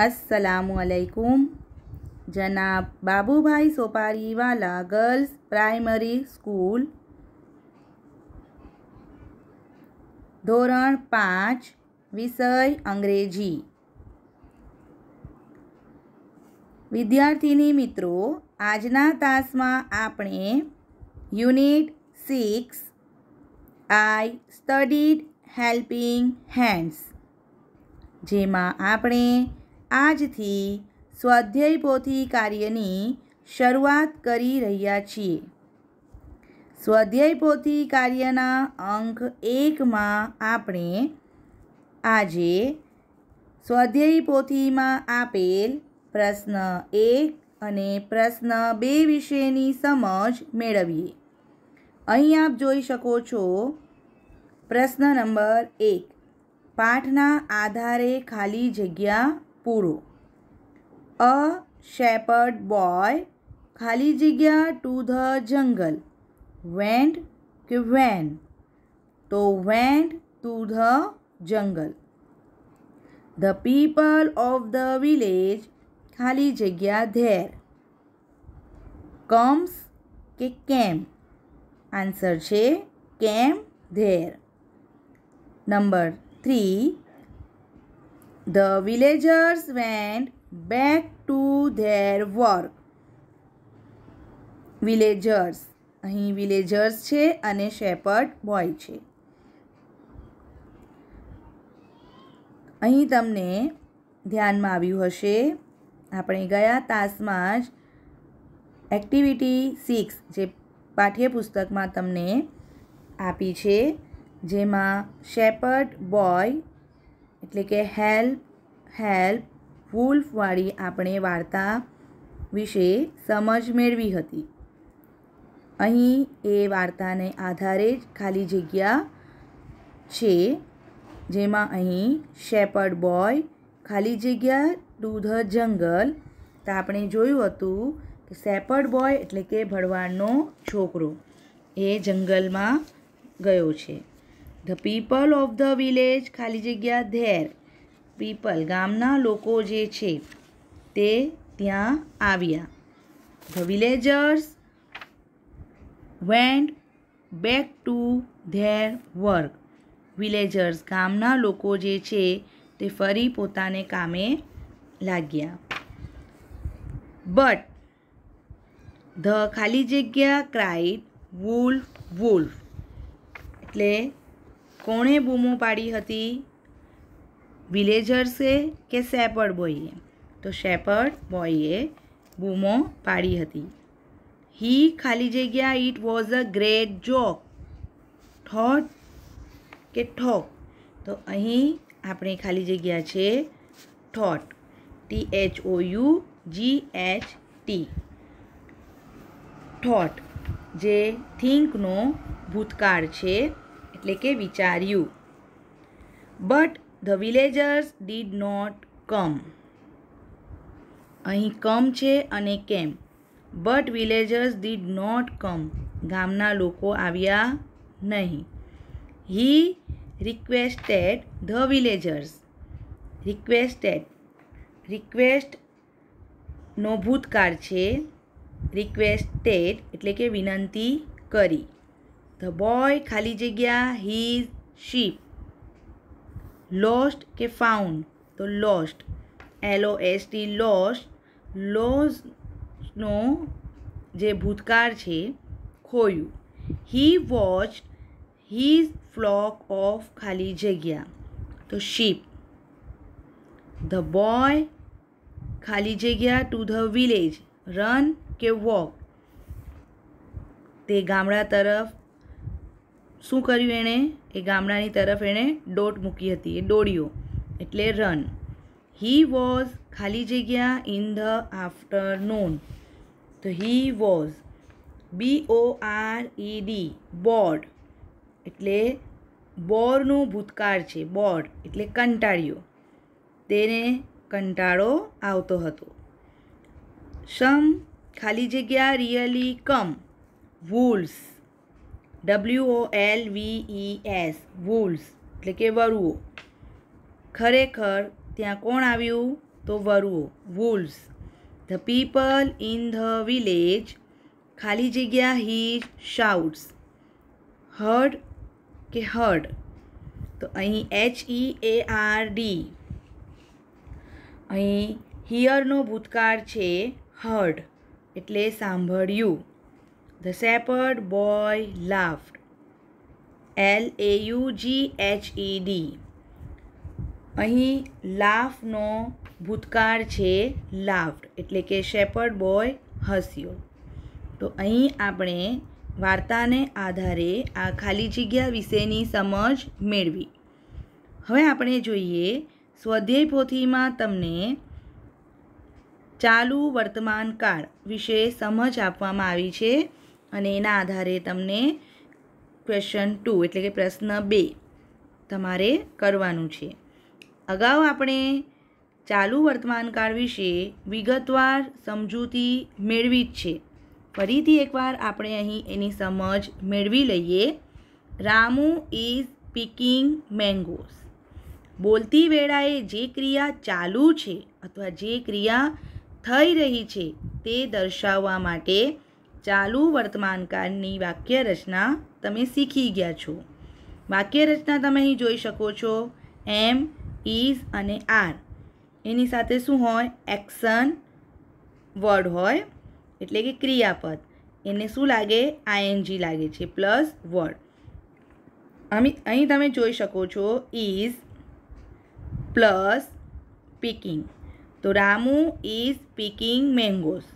અસલામુઅલૈકુમ જનાબ Babubhai Sopariwala girls primary school ધોરણ પાંચ વિષય અંગ્રેજી વિદ્યાર્થીની મિત્રો આજના તાસમાં આપણે unit six I studied helping hands જેમાં આપણે આજથી સ્વાધ્યાય કાર્યની શરૂઆત કરી રહ્યા છીએ સ્વાધ્યાય કાર્યના અંક એકમાં આપણે આજે સ્વાધ્યાયપોથીમાં આપેલ પ્રશ્ન એક અને પ્રશ્ન બે વિશેની સમજ મેળવીએ અહીં આપ જોઈ શકો છો પ્રશ્ન નંબર એક પાઠના આધારે ખાલી જગ્યા पूरु अ शेपर्ड बॉय खाली जगह टू ध जंगल वेंड के वैन तो went to the jungle the people of the village खाली जगह धेर कम्स के कैम आंसर है came there number three The villagers went back to their work. Villagers અહીં વિલેજર્સ છે અને શેપર્ડ બોય છે અહીં તમને ધ્યાનમાં આવ્યું હશે આપણે ગયા તાસમાં જ એક્ટિવિટી સિક્સ જે પાઠ્યપુસ્તકમાં તમને આપી છે જેમાં શેપર્ડ બોય એટલે કે હેલ્પ હેલ્પ વુલ્ફવાળી આપણે વાર્તા વિશે સમજ મેળવી હતી અહીં એ વાર્તાને આધારે જ ખાલી જગ્યા છે જેમાં અહીં શેપર્ડ બોય ખાલી જગ્યા ટુ ધ જંગલ તો આપણે જોયું હતું કે શેપર્ડ બોય એટલે કે ભળવાડનો છોકરો એ જંગલમાં ગયો છે the people of the village ખાલી જગ્યા ધેર પીપલ ગામના લોકો જે છે તે ત્યાં આવ્યા the villagers went back to their work villagers ગામના લોકો જે છે તે ફરી પોતાને કામે લાગ્યા બટ ધ ખાલી જગ્યા ક્રાઇડ વુલ્ફ વુલ્ફ એટલે કોણે બૂમો પાડી હતી વિલેજર્સે કે શેપર્ડ બોયે તો શેપર્ડ બોયે બૂમો પાડી હતી હી ખાલી જગ્યા it was a great joke thought કે ઠોક તો અહીં આપણે ખાલી જગ્યા છે thought T H O U G H T thought જે થિંકનો ભૂતકાળ છે એટલે કે વિચાર્યું but the villagers did not come અહીં કમ છે અને came but villagers did not come ગામના લોકો આવ્યા નહીં he requested the villagers requested request નો ભૂતકાળ છે રિક્વેસ્ટેડ એટલે કે વિનંતી કરી ધ બોય ખાલી જગ્યા હીઝ શીપ લોસ્ટ કે ફાઉન્ડ તો lost L O S T lost લોઝનો જે ભૂતકાળ છે ખોયું he watch his flock of ખાલી જગ્યા તો શીપ ધ બોય ખાલી જગ્યા ટુ ધ વિલેજ રન કે વોક તે ગામડા તરફ શું કર્યું એણે એ ગામડાની તરફ એણે ડોટ મૂકી હતી એ દોડ્યો એટલે રન હી વોઝ ખાલી જગ્યા ઇન ધ આફ્ટરનૂન તો he was B O R E D bored એટલે બોરનું ભૂતકાળ છે બોર્ડ એટલે કંટાળ્યો તેને કંટાળો આવતો હતો સમ ખાલી જગ્યા really come wolves W O L V E S wolves એટલે કે વરુઓ ખરેખર ત્યાં કોણ આવ્યું તો વરુઓ wolves the people in the village ખાલી જગ્યા હી શાઉટ્સ હર્ડ કે હર્ડ તો અહીં H E A R D અહીં હિયરનો ભૂતકાળ છે હર્ડ એટલે સાંભળ્યું the shepherd boy laughed. L A U G H E D અહીં લાફનો ભૂતકાળ છે લાફ્ડ એટલે કે શેપર્ડ બોય હસ્યો તો અહીં આપણે વાર્તાને આધારે આ ખાલી જગ્યા વિશેની સમજ મેળવી હવે આપણે જોઈએ સ્વધ્યેય પોથીમાં તમને ચાલુ વર્તમાન કાળ વિશે સમજ આપવામાં આવી છે અને એના આધારે તમને ક્વેશ્ચન ટુ એટલે કે પ્રશ્ન બે તમારે કરવાનું છે અગાઉ આપણે ચાલુ વર્તમાનકાળ વિશે વિગતવાર સમજૂતી મેળવી જ છે ફરીથી એકવાર આપણે અહીં એની સમજ મેળવી લઈએ રામુ ઇઝ પીકિંગ મેંગોઝ બોલતી વેળાએ જે ક્રિયા ચાલુ છે અથવા જે ક્રિયા થઈ રહી છે તે દર્શાવવા માટે ચાલુ વર્તમાનકાળની વાક્ય રચના તમે શીખી ગયા છો વાક્ય રચના તમે અહીં જોઈ શકો છો એમ ઇઝ અને આર એની સાથે શું હોય એક્શન વર્ડ હોય એટલે કે ક્રિયાપદ એને શું લાગે આઈએનજી લાગે છે પ્લસ વર્ડ અમે અહીં તમે જોઈ શકો છો ઇઝ પ્લસ પીકિંગ તો રામુ ઇઝ પીકિંગ મેંગોઝ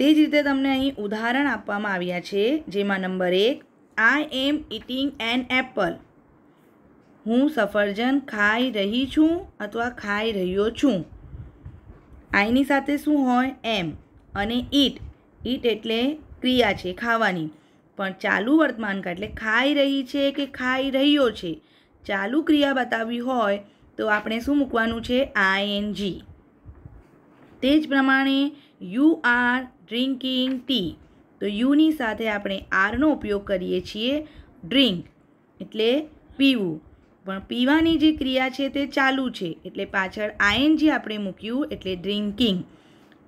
તે જ રીતે તમને અહીં ઉદાહરણ આપવામાં આવ્યા છે જેમાં નંબર એક I am eating an apple હું સફરજન ખાઈ રહી છું અથવા ખાઈ રહ્યો છું આઈની સાથે શું હોય એમ અને ઈટ ઇટ એટલે ક્રિયા છે ખાવાની પણ ચાલુ વર્તમાનકા એટલે ખાઈ રહી છે કે ખાઈ રહ્યો છે ચાલુ ક્રિયા બતાવવી હોય તો આપણે શું મૂકવાનું છે આઈએનજી તે જ પ્રમાણે યુ આર ડ્રિંકિંગ ટી તો યુની સાથે આપણે આરનો ઉપયોગ કરીએ છીએ ડ્રિંક એટલે પીવું પણ પીવાની જે ક્રિયા છે તે ચાલુ છે એટલે પાછળ આઈએનજી આપણે મૂક્યું એટલે ડ્રિંકિંગ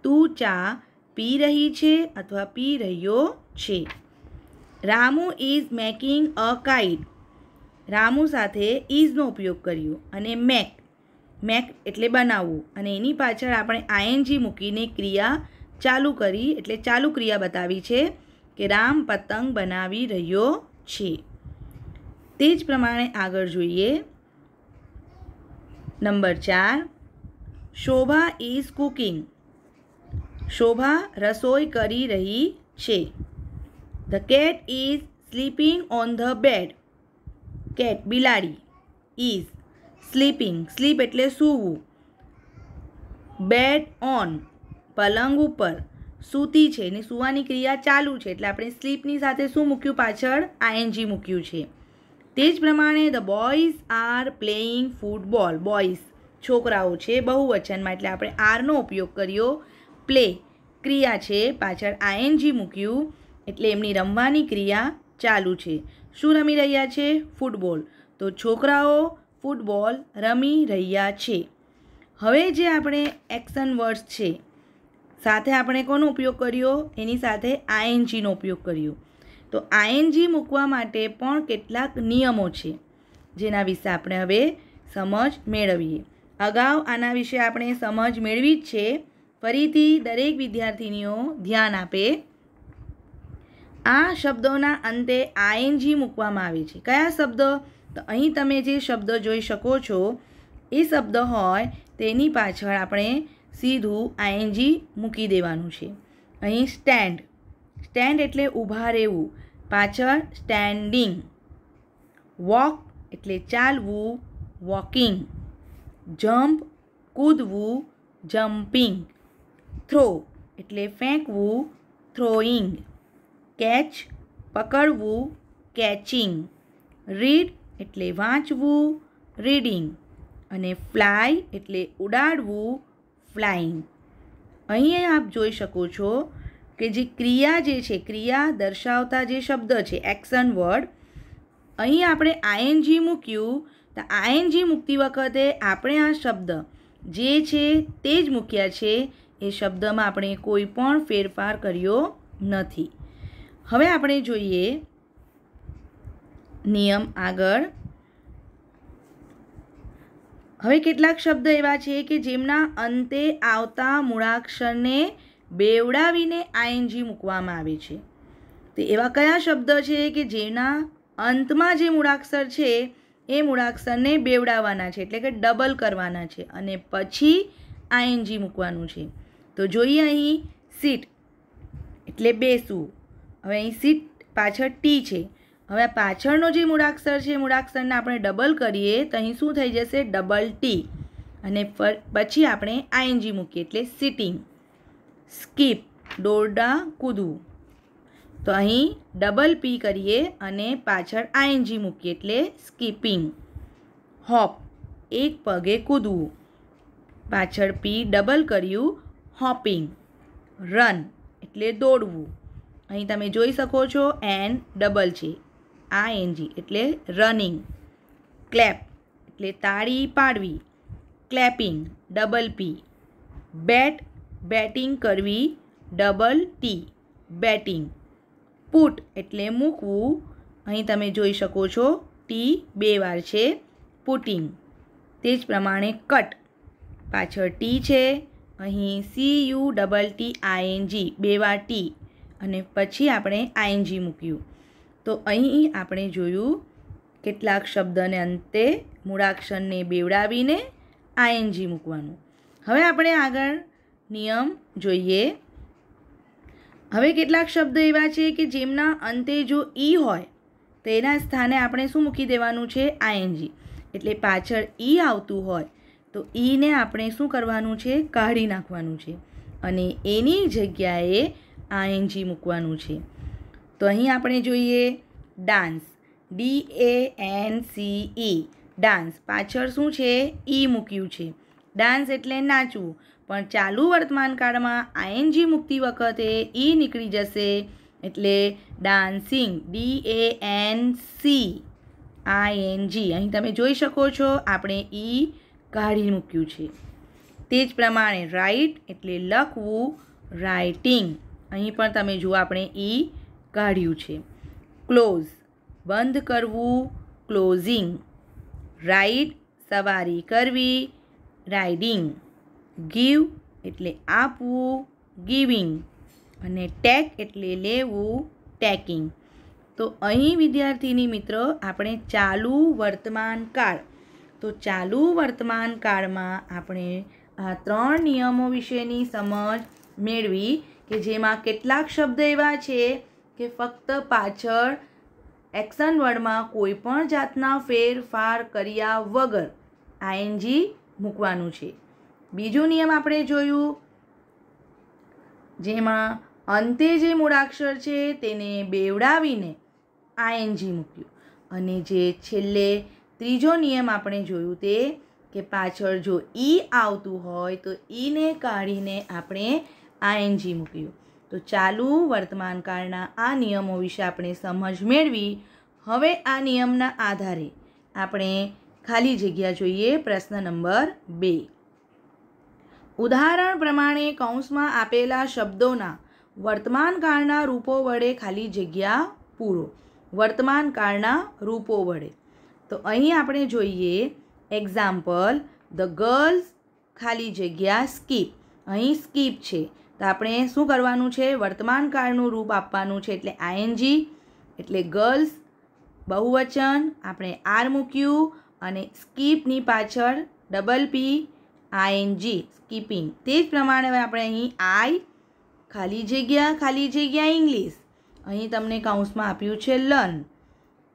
તું ચા પી રહી છે અથવા પી રહ્યો છે Ramu is making a kite Ramu સાથે ઇઝનો ઉપયોગ કર્યો અને મેક મેક એટલે બનાવવું અને એની પાછળ આપણે આઈએનજી મૂકીને ક્રિયા ચાલુ કરી એટલે ચાલુ ક્રિયા બતાવી છે કે રામ પતંગ બનાવી રહ્યો છે તે જ પ્રમાણે આગળ જોઈએ નંબર ચાર શોભા ઇઝ કુકિંગ શોભા રસોઈ કરી રહી છે the cat is sleeping on the bed cat બિલાડી ઇઝ સ્લીપિંગ સ્લીપ એટલે સૂવું બેડ ઓન પલંગ ઉપર સૂતી છે ને સૂવાની ક્રિયા ચાલુ છે એટલે આપણે સ્લીપની સાથે શું મૂક્યું પાછળ આઈએનજી મૂક્યું છે તે જ પ્રમાણે the boys are playing football boys છોકરાઓ છે બહુવચનમાં એટલે આપણે આરનો ઉપયોગ કર્યો પ્લે ક્રિયા છે પાછળ આઈએનજી મૂક્યું એટલે એમની રમવાની ક્રિયા ચાલુ છે શું રમી રહ્યા છે ફૂટબોલ તો છોકરાઓ ફૂટબોલ રમી રહ્યા છે હવે જે આપણે એક્શન વર્ડ્સ છે સાથે આપણે કોનો ઉપયોગ કર્યો એની સાથે આઈએનજીનો ઉપયોગ કર્યો તો આઈએનજી મૂકવા માટે પણ કેટલાક નિયમો છે જેના વિશે આપણે હવે સમજ મેળવીએ અગાઉ આના વિશે આપણે સમજ મેળવી જ છે ફરીથી દરેક વિદ્યાર્થીનીઓ ધ્યાન આપે આ શબ્દોના અંતે આઈએનજી મૂકવામાં આવે છે કયા શબ્દ તો અહીં તમે જે શબ્દ જોઈ શકો છો એ શબ્દ હોય તેની પાછળ આપણે સીધું આઈએનજી મૂકી દેવાનું છે અહીં સ્ટેન્ડ સ્ટેન્ડ એટલે ઊભા રહેવું પાછળ સ્ટેન્ડિંગ વોક એટલે ચાલવું વોકિંગ જમ્પ કૂદવું જમ્પિંગ થ્રો એટલે ફેંકવું થ્રોઈંગ કેચ પકડવું કેચિંગ રીડ એટલે વાંચવું રીડિંગ અને ફ્લાય એટલે ઉડાડવું ફ્લાઇંગ અહીં આપ જોઈ શકો છો કે જે ક્રિયા જે છે ક્રિયા દર્શાવતા જે શબ્દ છે એક્શન વર્ડ અહીં આપણે આઈએનજી મૂક્યું તો આઈએનજી મૂકતી વખતે આપણે આ શબ્દ જે છે તે જ મૂક્યા છે એ શબ્દમાં આપણે કોઈ પણ ફેરફાર કર્યો નથી હવે આપણે જોઈએ નિયમ આગળ હવે કેટલાક શબ્દ એવા છે કે જેમના અંતે આવતા મૂળાક્ષરને બેવડાવીને આઈએનજી મૂકવામાં આવે છે તો એવા કયા શબ્દ છે કે જેના અંતમાં જે મૂળાક્ષર છે એ મૂળાક્ષરને બેવડાવવાના છે એટલે કે ડબલ કરવાના છે અને પછી આઈએનજી મૂકવાનું છે તો જોઈએ અહીં સીટ એટલે બેસવું હવે અહીં સીટ પાછળ ટી છે હવે પાછળનો જે મૂળાક્ષર છે મૂળાક્ષરને આપણે ડબલ કરીએ તો અહીં શું થઈ જશે ડબલ ટી અને પછી આપણે આઈએનજી મૂકીએ એટલે સિટિંગ સ્કીપ દોરડા કૂદવું તો અહીં ડબલ પી કરીએ અને પાછળ આઈએનજી મૂકીએ એટલે સ્કીપિંગ હોપ એક પગે કૂદવું પાછળ પી ડબલ કર્યું હોપિંગ રન એટલે દોડવું અહીં તમે જોઈ શકો છો એન ડબલ છે આ એનજી એટલે રનિંગ ક્લેપ એટલે તાળી પાડવી clapping double P bat batting કરવી ડબલ ટી બેટિંગ પુટ એટલે મૂકવું અહીં તમે જોઈ શકો છો ટી બે વાર છે પુટિંગ તે જ પ્રમાણે કટ પાછળ ટી છે અહીં C U double T I N G બે વાર ટી અને પછી આપણે આઈએનજી મૂક્યું તો અહીં આપણે જોયું કેટલાક શબ્દને અંતે મૂળાક્ષરને બેવડાવીને આઈએનજી મૂકવાનું હવે આપણે આગળ નિયમ જોઈએ હવે કેટલાક શબ્દ એવા છે કે જેમના અંતે જો ઈ e હોય તો એના સ્થાને આપણે શું મૂકી દેવાનું છે આઈએનજી એટલે પાછળ ઈ e આવતું હોય તો ઈને e આપણે શું કરવાનું છે કાઢી નાખવાનું છે અને એની જગ્યાએ આઈએનજી મૂકવાનું છે તો અહીં આપણે જોઈએ dance D A N C E dance પાછળ શું છે ઈ મૂક્યું છે ડાન્સ એટલે નાચવું પણ ચાલુ વર્તમાનકાળમાં આઈએનજી મૂકતી વખતે ઈ નીકળી જશે એટલે dancing D A N C I N G અહીં તમે જોઈ શકો છો આપણે ઈ કાઢી મૂક્યું છે તે જ પ્રમાણે રાઇટ એટલે લખવું રાઇટિંગ અહીં પણ તમે જુઓ આપણે ઈ કાઢ્યું છે ક્લોઝ બંધ કરવું ક્લોઝિંગ રાઈડ સવારી કરવી રાઇડિંગ ગીવ એટલે આપવું ગિવિંગ અને ટેક એટલે લેવું ટેકિંગ તો અહીં વિદ્યાર્થીની મિત્રો આપણે ચાલુ વર્તમાન કાળ તો ચાલુ વર્તમાન કાળમાં આપણે આ ત્રણ નિયમો વિશેની સમજ મેળવી કે જેમાં કેટલાક શબ્દ એવા છે કે ફક્ત પાછળ એક્શન વર્ડમાં કોઈ પણ જાતના ફેરફાર કર્યા વગર આઈએનજી મૂકવાનું છે બીજો નિયમ આપણે જોયું જેમાં અંતે જે મૂળાક્ષર છે તેને બેવડાવીને આઈએનજી મૂક્યું અને જે છેલ્લે ત્રીજો નિયમ આપણે જોયું તે કે પાછળ જો ઈ આવતું હોય તો ઈને કાઢીને આપણે આઈએનજી મૂક્યું તો ચાલુ વર્તમાનકાળના આ નિયમો વિશે આપણે સમજ મેળવી હવે આ નિયમના આધારે આપણે ખાલી જગ્યા જોઈએ પ્રશ્ન નંબર બે ઉદાહરણ પ્રમાણે કૌંસમાં આપેલા શબ્દોના વર્તમાનકાળના રૂપો વડે ખાલી જગ્યા પૂરો વર્તમાનકાળના રૂપો વડે તો અહીં આપણે જોઈએ એક્ઝામ્પલ ધ ગર્લ્સ ખાલી જગ્યા સ્કીપ અહીં સ્કીપ છે તો આપણે શું કરવાનું છે વર્તમાન કાળનું રૂપ આપવાનું છે એટલે આઈએનજી એટલે ગર્લ્સ બહુવચન આપણે આર મૂક્યું અને સ્કીપની પાછળ ડબલ પી આઈએનજી સ્કીપિંગ તે જ પ્રમાણે આપણે અહીં આઈ ખાલી જગ્યા ખાલી જગ્યા ઇંગ્લિશ અહીં તમને કાઉન્સમાં આપ્યું છે લર્ન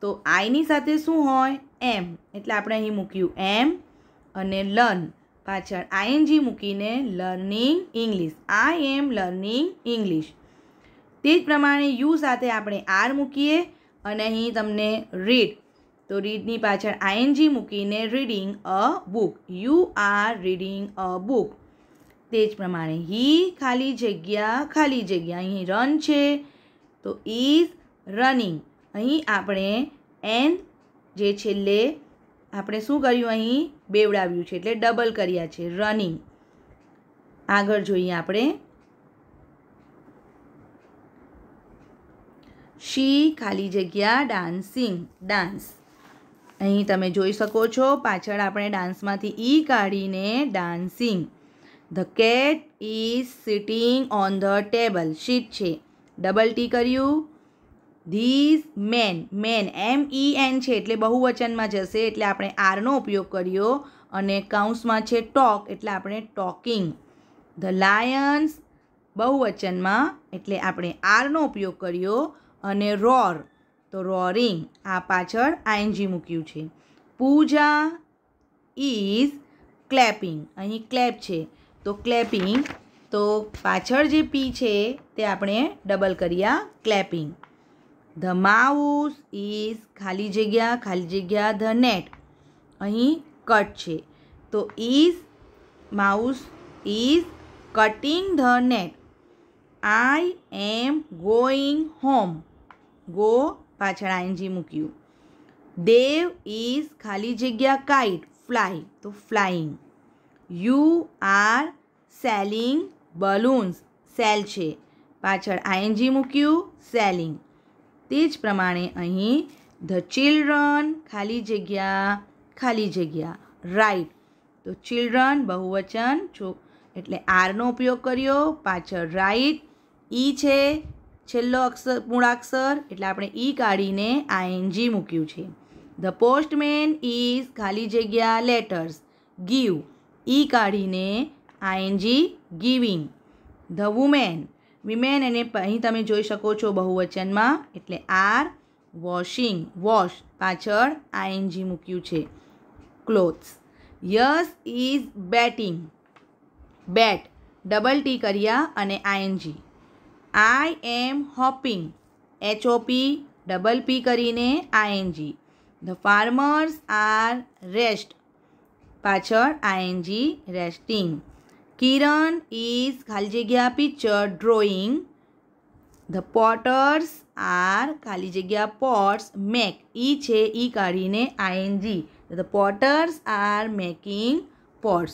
તો આઈની સાથે શું હોય એમ એટલે આપણે અહીં મૂક્યું એમ અને લર્ન પાછળ આઈએનજી મૂકીને learning English I am learning English તે જ પ્રમાણે યુ સાથે આપણે આર મૂકીએ અને અહીં તમને રીડ તો રીડની પાછળ આઈએનજી મૂકીને reading a book you are reading a book તે જ પ્રમાણે હી ખાલી જગ્યા ખાલી જગ્યા અહીં રન છે તો ઇઝ રનિંગ અહીં આપણે એન જે છેલ્લે આપણે શું કર્યું અહીં બેવડાવ્યું છે એટલે ડબલ કર્યા છે રનિંગ આગળ જોઈએ આપણે શી ખાલી જગ્યા ડાન્સિંગ ડાન્સ અહીં તમે જોઈ શકો છો પાછળ આપણે ડાન્સમાંથી ઈ e કાઢીને dancing the cat is sitting on the table sit છે ડબલ ટી કર્યું these men men M E N છે એટલે બહુવચનમાં જશે એટલે આપણે આરનો ઉપયોગ કર્યો અને કાઉન્સમાં છે ટોક એટલે આપણે ટોકિંગ ધ લાયન્સ બહુવચનમાં એટલે આપણે આરનો ઉપયોગ કર્યો અને રોર તો રોરિંગ આ પાછળ આઈએનજી મૂક્યું છે પૂજા ઇઝ ક્લેપિંગ અહીં ક્લેપ છે તો ક્લેપિંગ તો પાછળ જે પી છે તે આપણે ડબલ કર્યા ક્લેપિંગ ધ માઉસ ઇઝ ખાલી જગ્યા ખાલી જગ્યા ધ નેટ અહીં કટ છે તો is mouse is cutting the net I am going home go પાછળ આઈનજી મૂક્યું દેવ ઇઝ ખાલી જગ્યા કાઇટ ફ્લાય તો flying you are selling balloons sell છે પાછળ આઈએનજી મૂક્યું સેલિંગ તે જ પ્રમાણે અહીં ધ ચિલ્ડ્રન ખાલી જગ્યા ખાલી જગ્યા રાઈટ તો ચિલ્ડ્રન બહુવચન છો એટલે આરનો ઉપયોગ કર્યો પાછળ રાઈટ ઈ છે છેલ્લો અક્ષર મૂળાક્ષર એટલે આપણે ઈ કાઢીને આઈએનજી મૂક્યું છે ધ પોસ્ટમેન ઇઝ ખાલી જગ્યા લેટર્સ ગીવ ઈ કાઢીને I N G giving the woman women એને અહીં તમે જોઈ શકો છો બહુવચનમાં એટલે આર વોશિંગ વોશ પાછળ આઈએનજી મૂક્યું છે clothes yes is batting bat double T કરિયા અને I N G I am hopping H O P double P કરીને I N G the farmers are rest પાછળ આઈએનજી રેસ્ટિંગ કિરણ ઇઝ ખાલી જગ્યા picture drawing the potters are ખાલી જગ્યા પોટ્સ મેક ઈ છે ઈ કાઢીને I N G the potters R making pots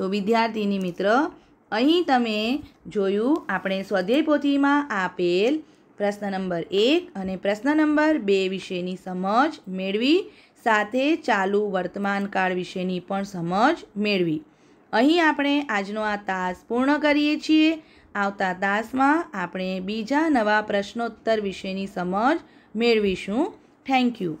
તો વિદ્યાર્થીની મિત્ર અહીં તમે જોયું આપણે સ્વાધ્યાય પોથીમાં આપેલ પ્રશ્ન નંબર એક અને પ્રશ્ન નંબર બે વિશેની સમજ મેળવી સાથે ચાલુ કાળ વિશેની પણ સમજ મેળવી અહીં આપણે આજનો આ તાસ પૂર્ણ કરીએ છીએ આવતા તાસમાં આપણે બીજા નવા પ્રશ્નોત્તર વિશેની સમજ મેળવીશું થેન્ક યુ